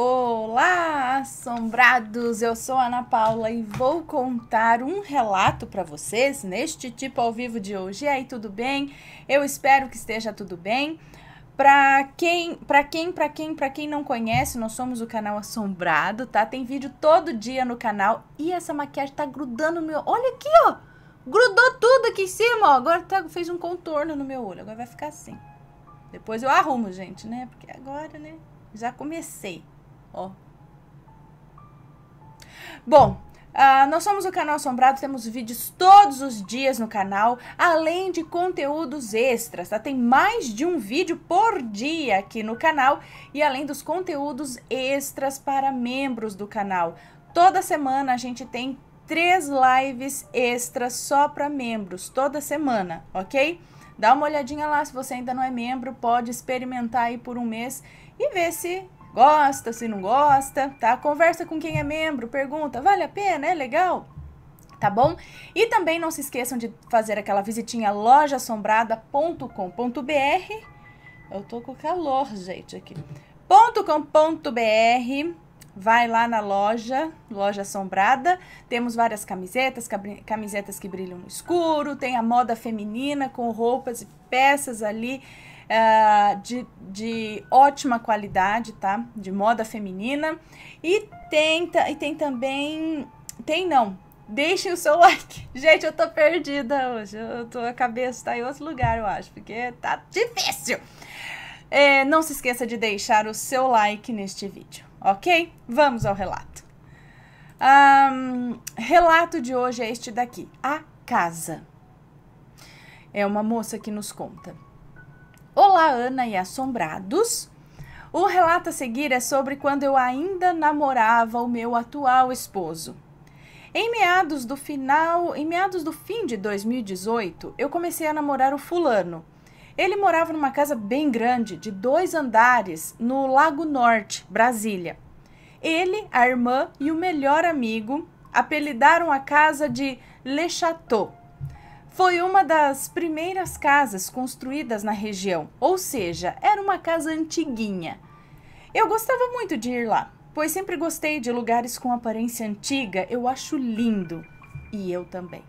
Olá, assombrados! Eu sou Ana Paula e vou contar um relato para vocês neste tipo ao vivo de hoje. E aí, tudo bem? Eu espero que esteja tudo bem. Para quem, para quem, para quem, para quem não conhece, nós somos o canal Assombrado, tá? Tem vídeo todo dia no canal e essa maquiagem tá grudando no meu. Olha aqui, ó. Grudou tudo aqui em cima, ó. Agora tá, fez um contorno no meu olho. Agora vai ficar assim. Depois eu arrumo, gente, né? Porque agora, né? Já comecei. Ó. Bom, Uh, nós somos o canal Assombrado, temos vídeos todos os dias no canal, além de conteúdos extras, tá? Tem mais de um vídeo por dia aqui no canal e além dos conteúdos extras para membros do canal. Toda semana a gente tem três lives extras só para membros, toda semana, ok? Dá uma olhadinha lá, se você ainda não é membro, pode experimentar aí por um mês e ver se gosta, se não gosta, tá? Conversa com quem é membro, pergunta, vale a pena, é legal? Tá bom? E também não se esqueçam de fazer aquela visitinha lojassombrada.com.br. Eu tô com calor, gente, aqui. .com.br vai lá na loja, Loja Assombrada. Temos várias camisetas, camisetas que brilham no escuro, tem a moda feminina com roupas e peças ali é, de, de ótima qualidade, tá? De moda feminina. E tem, e tem também. Tem não. Deixem o seu like. Gente, eu tô perdida hoje. Eu tô, a cabeça tá em outro lugar, eu acho, porque tá difícil. É, não se esqueça de deixar o seu like neste vídeo, ok? Vamos ao relato. Um, relato de hoje é este daqui: A Casa. É uma moça que nos conta. Olá, Ana e Assombrados. O relato a seguir é sobre quando eu ainda namorava o meu atual esposo. Em meados do final, em meados do fim de 2018, eu comecei a namorar o fulano. Ele morava numa casa bem grande, de dois andares, no Lago Norte, Brasília. Ele, a irmã e o melhor amigo apelidaram a casa de Le Chateau foi uma das primeiras casas construídas na região, ou seja, era uma casa antiguinha. Eu gostava muito de ir lá, pois sempre gostei de lugares com aparência antiga, eu acho lindo. E eu também.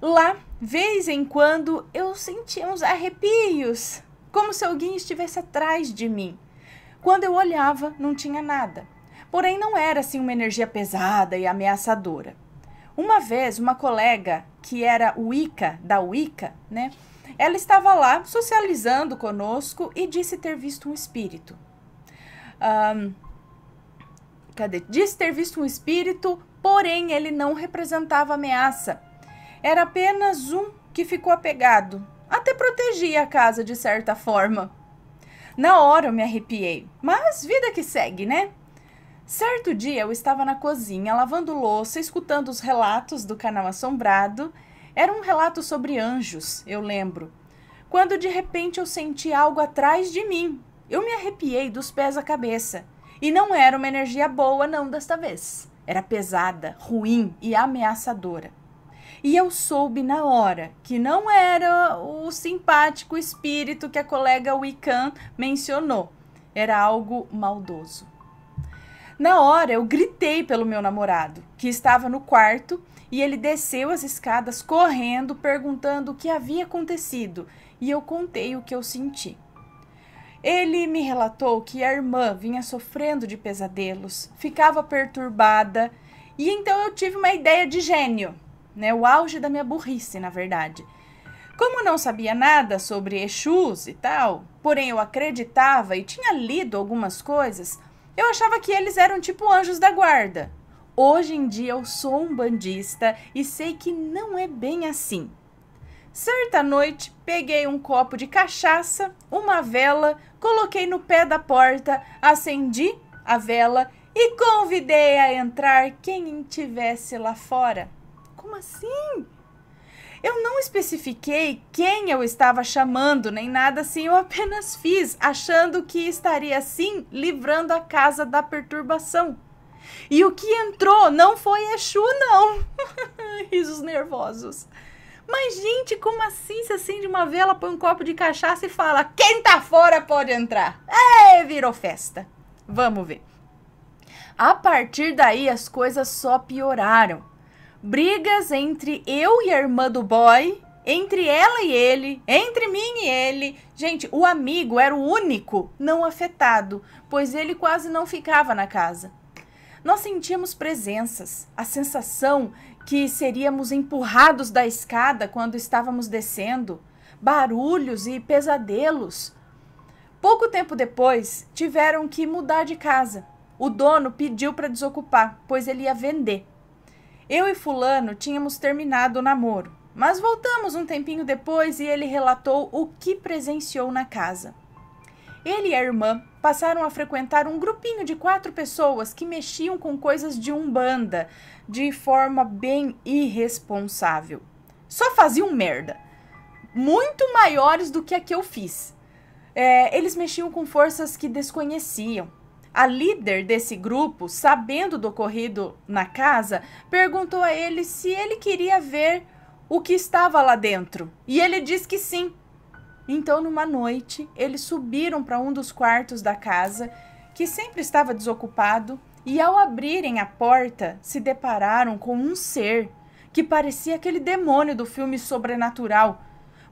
Lá, vez em quando, eu sentia uns arrepios, como se alguém estivesse atrás de mim. Quando eu olhava, não tinha nada. Porém, não era assim uma energia pesada e ameaçadora. Uma vez, uma colega que era Wicca, da Wicca, né? Ela estava lá socializando conosco e disse ter visto um espírito. Um, cadê? Disse ter visto um espírito, porém ele não representava ameaça. Era apenas um que ficou apegado. Até protegia a casa de certa forma. Na hora eu me arrepiei, mas vida que segue, né? Certo dia eu estava na cozinha lavando louça, escutando os relatos do canal Assombrado. Era um relato sobre anjos, eu lembro. Quando de repente eu senti algo atrás de mim. Eu me arrepiei dos pés à cabeça. E não era uma energia boa, não, desta vez. Era pesada, ruim e ameaçadora. E eu soube na hora que não era o simpático espírito que a colega Wiccan mencionou. Era algo maldoso. Na hora, eu gritei pelo meu namorado, que estava no quarto, e ele desceu as escadas correndo, perguntando o que havia acontecido, e eu contei o que eu senti. Ele me relatou que a irmã vinha sofrendo de pesadelos, ficava perturbada, e então eu tive uma ideia de gênio, né? O auge da minha burrice, na verdade. Como não sabia nada sobre Exus e tal, porém eu acreditava e tinha lido algumas coisas, eu achava que eles eram tipo anjos da guarda. Hoje em dia eu sou um bandista e sei que não é bem assim. Certa noite, peguei um copo de cachaça, uma vela, coloquei no pé da porta, acendi a vela e convidei a entrar quem estivesse lá fora. Como assim? Eu não especifiquei quem eu estava chamando, nem nada assim, eu apenas fiz, achando que estaria assim livrando a casa da perturbação. E o que entrou não foi Exu, não. Risos nervosos. Mas, gente, como assim? Você acende uma vela, põe um copo de cachaça e fala: quem tá fora pode entrar. É, virou festa. Vamos ver. A partir daí, as coisas só pioraram brigas entre eu e a irmã do boy, entre ela e ele, entre mim e ele. Gente, o amigo era o único não afetado, pois ele quase não ficava na casa. Nós sentíamos presenças, a sensação que seríamos empurrados da escada quando estávamos descendo, barulhos e pesadelos. Pouco tempo depois, tiveram que mudar de casa. O dono pediu para desocupar, pois ele ia vender. Eu e Fulano tínhamos terminado o namoro, mas voltamos um tempinho depois e ele relatou o que presenciou na casa. Ele e a irmã passaram a frequentar um grupinho de quatro pessoas que mexiam com coisas de umbanda de forma bem irresponsável. Só faziam merda, muito maiores do que a que eu fiz. É, eles mexiam com forças que desconheciam, a líder desse grupo, sabendo do ocorrido na casa, perguntou a ele se ele queria ver o que estava lá dentro. E ele disse que sim. Então, numa noite, eles subiram para um dos quartos da casa, que sempre estava desocupado, e ao abrirem a porta, se depararam com um ser que parecia aquele demônio do filme sobrenatural,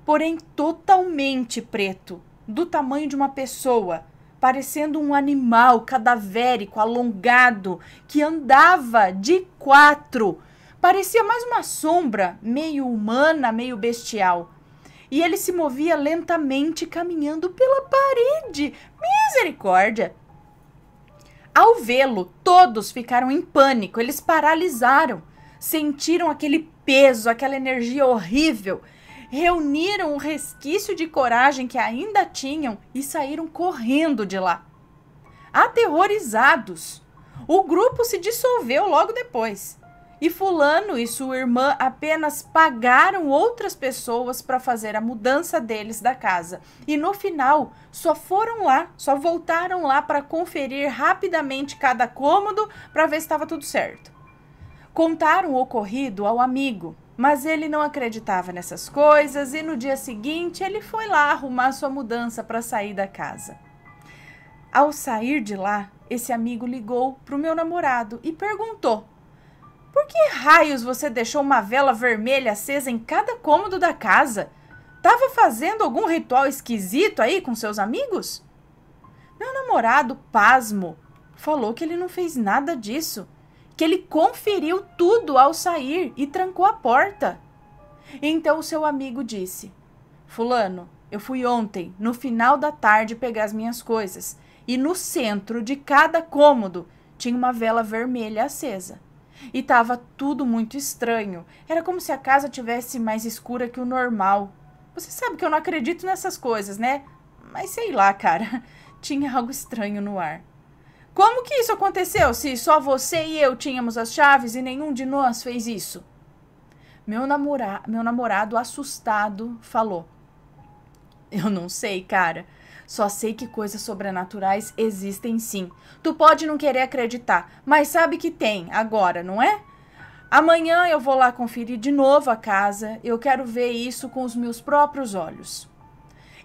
porém totalmente preto, do tamanho de uma pessoa parecendo um animal cadavérico, alongado, que andava de quatro. Parecia mais uma sombra, meio humana, meio bestial. E ele se movia lentamente, caminhando pela parede. Misericórdia! Ao vê-lo, todos ficaram em pânico, eles paralisaram, sentiram aquele peso, aquela energia horrível reuniram o resquício de coragem que ainda tinham e saíram correndo de lá. Aterrorizados, o grupo se dissolveu logo depois. E Fulano e sua irmã apenas pagaram outras pessoas para fazer a mudança deles da casa. E no final, só foram lá, só voltaram lá para conferir rapidamente cada cômodo para ver se estava tudo certo. Contaram o ocorrido ao amigo, mas ele não acreditava nessas coisas e no dia seguinte ele foi lá arrumar sua mudança para sair da casa. Ao sair de lá, esse amigo ligou para o meu namorado e perguntou: Por que raios você deixou uma vela vermelha acesa em cada cômodo da casa? Tava fazendo algum ritual esquisito aí com seus amigos? Meu namorado, pasmo, falou que ele não fez nada disso que ele conferiu tudo ao sair e trancou a porta. Então o seu amigo disse: Fulano, eu fui ontem, no final da tarde, pegar as minhas coisas, e no centro de cada cômodo tinha uma vela vermelha acesa. E estava tudo muito estranho. Era como se a casa tivesse mais escura que o normal. Você sabe que eu não acredito nessas coisas, né? Mas sei lá, cara. Tinha algo estranho no ar. Como que isso aconteceu se só você e eu tínhamos as chaves e nenhum de nós fez isso? Meu, namora meu namorado, assustado, falou: Eu não sei, cara. Só sei que coisas sobrenaturais existem sim. Tu pode não querer acreditar, mas sabe que tem agora, não é? Amanhã eu vou lá conferir de novo a casa. Eu quero ver isso com os meus próprios olhos.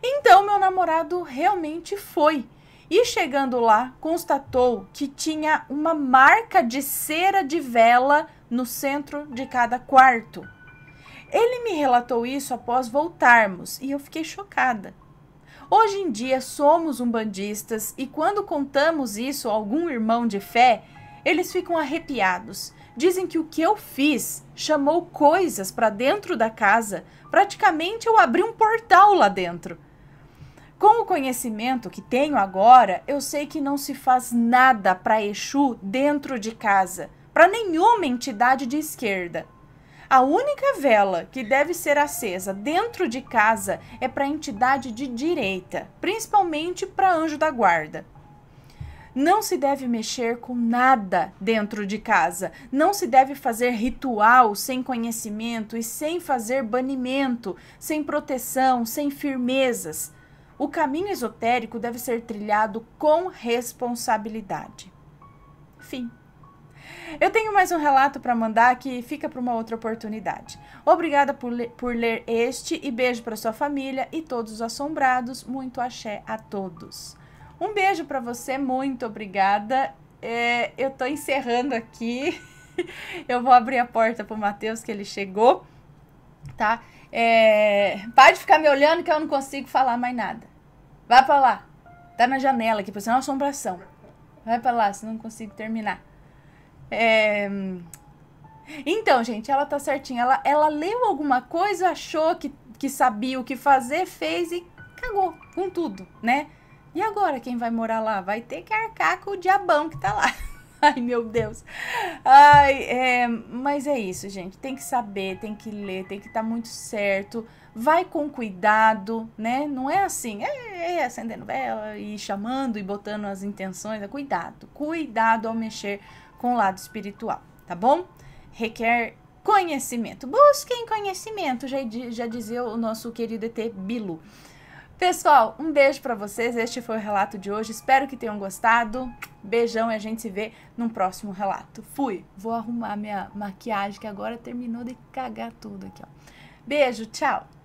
Então meu namorado realmente foi. E chegando lá, constatou que tinha uma marca de cera de vela no centro de cada quarto. Ele me relatou isso após voltarmos e eu fiquei chocada. Hoje em dia somos umbandistas e quando contamos isso a algum irmão de fé, eles ficam arrepiados. Dizem que o que eu fiz chamou coisas para dentro da casa. Praticamente eu abri um portal lá dentro. Com o conhecimento que tenho agora, eu sei que não se faz nada para Exu dentro de casa, para nenhuma entidade de esquerda. A única vela que deve ser acesa dentro de casa é para entidade de direita, principalmente para anjo da guarda. Não se deve mexer com nada dentro de casa. Não se deve fazer ritual sem conhecimento e sem fazer banimento, sem proteção, sem firmezas. O caminho esotérico deve ser trilhado com responsabilidade. Fim. Eu tenho mais um relato para mandar que fica para uma outra oportunidade. Obrigada por, le por ler este e beijo para sua família e todos os assombrados. Muito axé a todos. Um beijo para você, muito obrigada. É, eu estou encerrando aqui. eu vou abrir a porta para o Matheus, que ele chegou, tá? É, de ficar me olhando que eu não consigo falar mais nada. Vai pra lá. Tá na janela aqui, ser é uma assombração. Vai pra lá, se não consigo terminar. É... Então, gente, ela tá certinha. Ela, ela leu alguma coisa, achou que, que sabia o que fazer, fez e cagou com tudo, né? E agora quem vai morar lá? Vai ter que arcar com o diabão que tá lá. Ai, meu Deus. Ai, é, mas é isso, gente. Tem que saber, tem que ler, tem que estar tá muito certo. Vai com cuidado, né? Não é assim. É, acendendo vela e chamando e botando as intenções. É cuidado, cuidado ao mexer com o lado espiritual, tá bom? Requer conhecimento. Busquem conhecimento, já, já dizia o nosso querido ET Bilu. Pessoal, um beijo para vocês. Este foi o relato de hoje. Espero que tenham gostado. Beijão e a gente se vê num próximo relato. Fui. Vou arrumar minha maquiagem que agora terminou de cagar tudo aqui, ó. Beijo, tchau.